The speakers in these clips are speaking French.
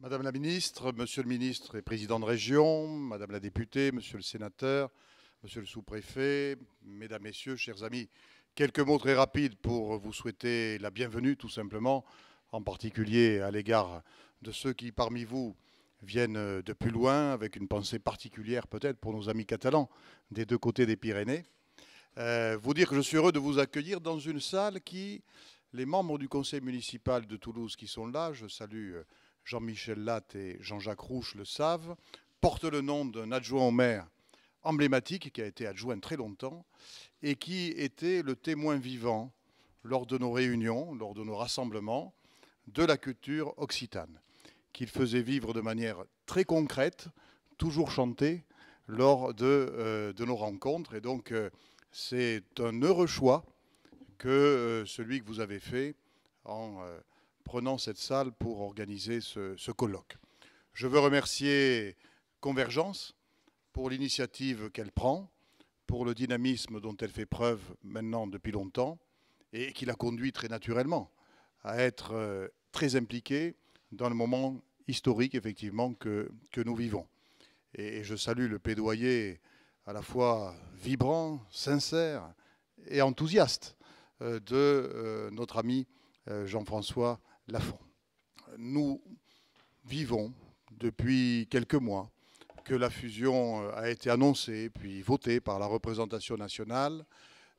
Madame la ministre, monsieur le ministre et président de région, madame la députée, monsieur le sénateur, monsieur le sous-préfet, mesdames, messieurs, chers amis, quelques mots très rapides pour vous souhaiter la bienvenue tout simplement, en particulier à l'égard de ceux qui parmi vous viennent de plus loin, avec une pensée particulière peut-être pour nos amis catalans des deux côtés des Pyrénées. Euh, vous dire que je suis heureux de vous accueillir dans une salle qui, les membres du conseil municipal de Toulouse qui sont là, je salue euh, Jean-Michel Latte et Jean-Jacques Rouche le savent, porte le nom d'un adjoint au maire emblématique qui a été adjoint très longtemps et qui était le témoin vivant lors de nos réunions, lors de nos rassemblements, de la culture occitane, qu'il faisait vivre de manière très concrète, toujours chantée, lors de, euh, nos rencontres. Et donc, euh, c'est un heureux choix que euh, celui que vous avez fait en prenant cette salle pour organiser ce, colloque. Je veux remercier Convergence pour l'initiative qu'elle prend, pour le dynamisme dont elle fait preuve maintenant depuis longtemps et qui la conduit très naturellement à être euh, très impliquée dans le moment historique effectivement que, que nous vivons. Et je salue le plaidoyer à la fois vibrant, sincère et enthousiaste euh, de euh, notre ami Jean-François fond. Nous vivons depuis quelques mois que la fusion euh, a été annoncée puis votée par la représentation nationale.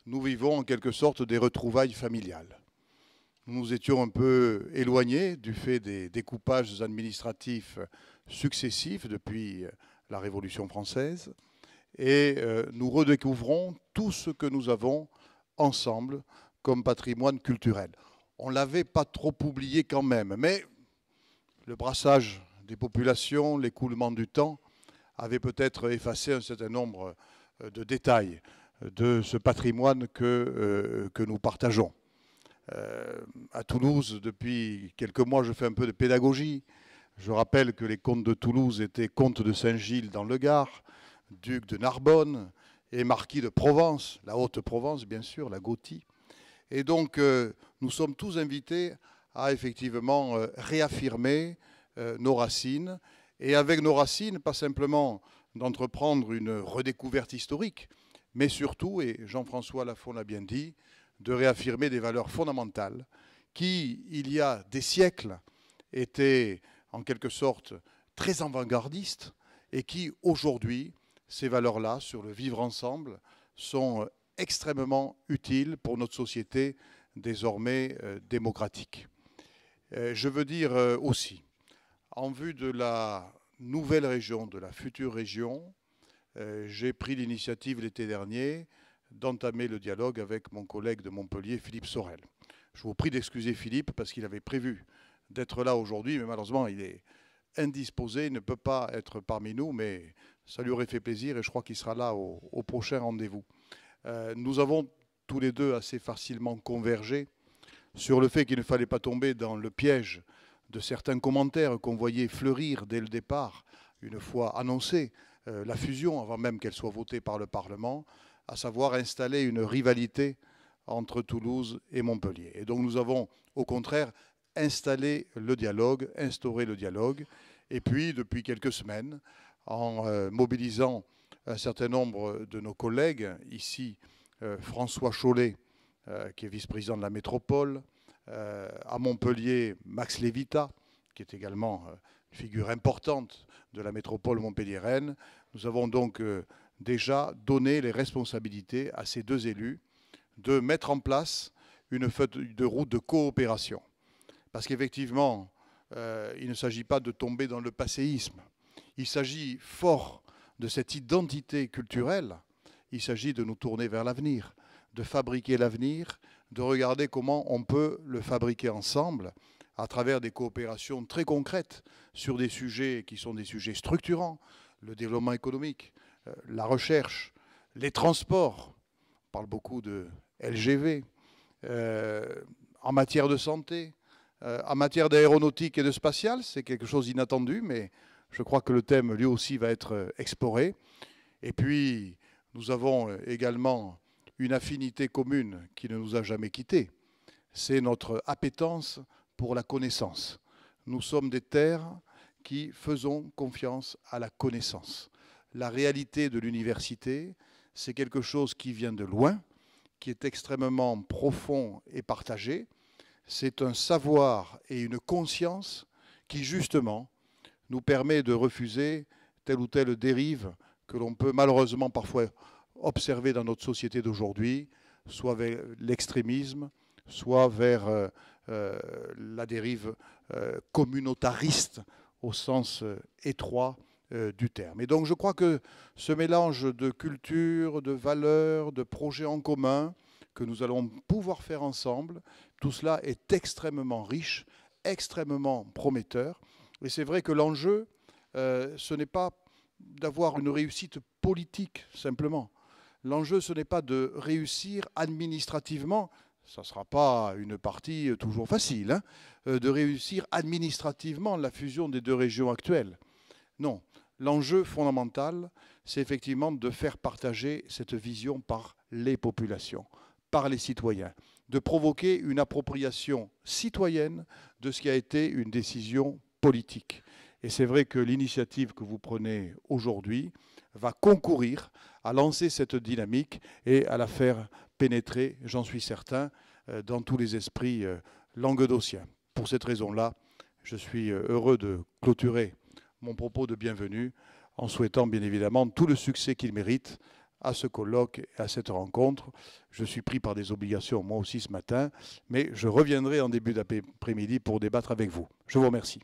Nous vivons en quelque sorte des retrouvailles familiales. Nous étions un peu éloignés du fait des découpages administratifs successifs depuis euh, la Révolution française et euh, nous redécouvrons tout ce que nous avons ensemble comme patrimoine culturel on l'avait pas trop oublié quand même. Mais le brassage des populations, l'écoulement du temps, avait peut-être effacé un certain nombre euh, de détails euh, de ce patrimoine que, euh, que nous partageons. à Toulouse, depuis quelques mois, je fais un peu de pédagogie. Je rappelle que les comtes de Toulouse étaient comtes de Saint-Gilles dans le Gard, duc de Narbonne et marquis de Provence, la Haute-Provence bien sûr, la Gauthier. Et donc, euh, nous sommes tous invités à effectivement euh, réaffirmer euh, nos racines. Et avec nos racines, pas simplement d'entreprendre une redécouverte historique, mais surtout, et Jean-François Lafont l'a bien dit, de réaffirmer des valeurs fondamentales qui, il y a des siècles, étaient en quelque sorte très avant-gardistes et qui, aujourd'hui, ces valeurs-là, sur le vivre ensemble, sont extrêmement utile pour notre société désormais euh, démocratique. Euh, je veux dire euh, aussi, en vue de la nouvelle région, de la future région, j'ai pris l'initiative l'été dernier d'entamer le dialogue avec mon collègue de Montpellier, Philippe Sorel. Je vous prie d'excuser Philippe parce qu'il avait prévu d'être là aujourd'hui, mais malheureusement, il est indisposé, il ne peut pas être parmi nous, mais ça lui aurait fait plaisir et je crois qu'il sera là au, au prochain rendez-vous. Euh, nous avons tous les deux assez facilement convergé sur le fait qu'il ne fallait pas tomber dans le piège de certains commentaires qu'on voyait fleurir dès le départ, une fois annoncée euh, la fusion, avant même qu'elle soit votée par le Parlement, à savoir installer une rivalité entre Toulouse et Montpellier. Et donc nous avons, au contraire, installé le dialogue, instauré le dialogue, et puis depuis quelques semaines, en euh, mobilisant un certain nombre de nos collègues, ici euh, François Chollet, euh, qui est vice-président de la métropole, euh, à Montpellier, Max Levita, qui est également une figure importante de la métropole montpelliéraine. Nous avons donc déjà donné les responsabilités à ces deux élus de mettre en place une feuille de route de coopération. Parce qu'effectivement, il ne s'agit pas de tomber dans le passéisme. Il s'agit fort de cette identité culturelle, il s'agit de nous tourner vers l'avenir, de fabriquer l'avenir, de regarder comment on peut le fabriquer ensemble à travers des coopérations très concrètes sur des sujets qui sont des sujets structurants, le développement économique, euh, la recherche, les transports. On parle beaucoup de LGV. Euh, en matière de santé, euh, en matière d'aéronautique et de spatial, c'est quelque chose d'inattendu, mais je crois que le thème, lui aussi, va être euh, exploré. Et puis, nous avons euh, également une affinité commune qui ne nous a jamais quittés. C'est notre appétence pour la connaissance. Nous sommes des terres qui faisons confiance à la connaissance. La réalité de l'université, c'est quelque chose qui vient de loin, qui est extrêmement profond et partagé. C'est un savoir et une conscience qui, justement, nous permet de refuser telle ou telle dérive que l'on peut malheureusement parfois observer dans notre société d'aujourd'hui, soit vers l'extrémisme, soit vers euh, euh, la dérive euh, communautariste au sens étroit du terme. Et donc je crois que ce mélange de culture, de valeurs, de projets en commun que nous allons pouvoir faire ensemble, tout cela est extrêmement riche, extrêmement prometteur. Et c'est vrai que l'enjeu, euh, ce n'est pas d'avoir une réussite politique simplement. L'enjeu, ce n'est pas de réussir administrativement, ça ne sera pas une partie euh, toujours facile, hein, euh, de réussir administrativement la fusion des deux régions actuelles. Non, l'enjeu fondamental, c'est effectivement de faire partager cette vision par les populations, par les citoyens, de provoquer une appropriation citoyenne de ce qui a été une décision politique. Et c'est vrai que l'initiative que vous prenez aujourd'hui va concourir à lancer cette dynamique et à la faire pénétrer, j'en suis certain, euh, dans tous les esprits euh, languedociens. Pour cette raison-là, je suis euh, heureux de clôturer mon propos de bienvenue en souhaitant bien évidemment tout le succès qu'il mérite à ce colloque et à cette rencontre. Je suis pris par des obligations moi aussi ce matin, mais je reviendrai en début d'après-midi pour débattre avec vous. Je vous remercie.